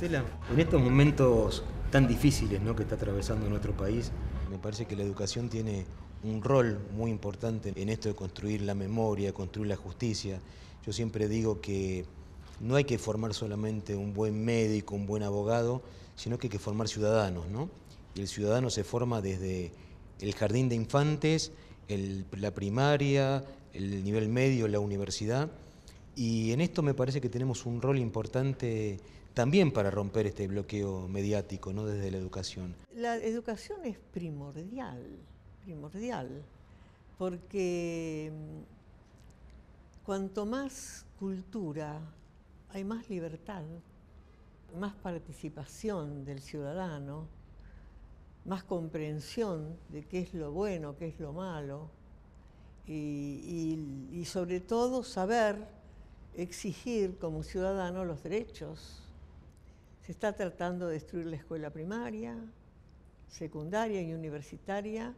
en estos momentos tan difíciles que está atravesando nuestro país, me parece que la educación tiene un rol muy importante en esto de construir la memoria, construir la justicia. Yo siempre digo que no hay que formar solamente un buen médico, un buen abogado, sino que hay que formar ciudadanos, Y el ciudadano se forma desde el jardín de infantes, la primaria, el nivel medio, la universidad. Y en esto me parece que tenemos un rol importante también para romper este bloqueo mediático ¿no? desde la educación. La educación es primordial, primordial, porque mm, cuanto más cultura, hay más libertad, más participación del ciudadano, más comprensión de qué es lo bueno, qué es lo malo, y, y sobre todo saber exigir como ciudadano los derechos se está tratando de destruir la escuela primaria, secundaria y universitaria,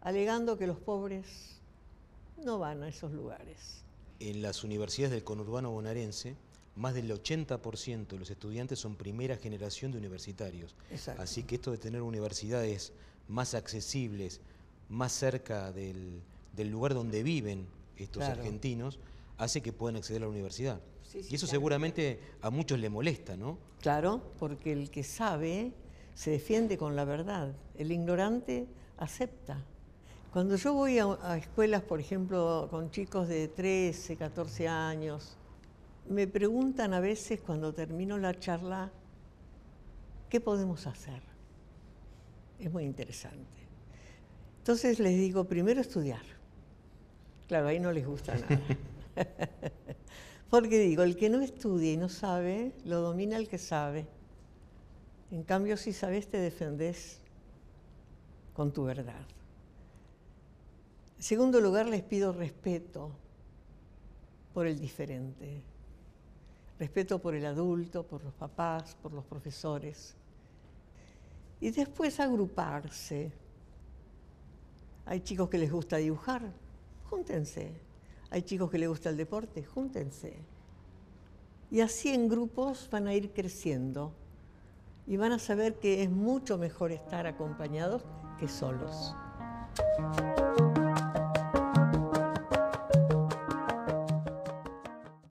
alegando que los pobres no van a esos lugares. En las universidades del conurbano bonaerense, más del 80% de los estudiantes son primera generación de universitarios. Así que esto de tener universidades más accesibles, más cerca del, lugar donde viven estos argentinos, hace que puedan acceder a la universidad. y eso seguramente a muchos le molesta, ¿no? Claro, porque el que sabe se defiende con la verdad, el ignorante acepta. Cuando yo voy a, a escuelas, por ejemplo, con chicos de 13, 14 años, me preguntan a veces cuando termino la charla, ¿qué podemos hacer? Es muy interesante. Entonces les digo, primero estudiar. Claro, ahí no les gusta nada. Porque digo, el que no estudia y no sabe, lo domina el que sabe. En cambio, si sabes, te defendes con tu verdad. En segundo lugar, les pido respeto por el diferente. Respeto por el adulto, por los papás, por los profesores. Y después agruparse. Hay chicos que les gusta dibujar, júntense, hay chicos que les gusta el deporte, júntense. Y así en grupos van a ir creciendo y van a saber que es mucho mejor estar acompañados que solos.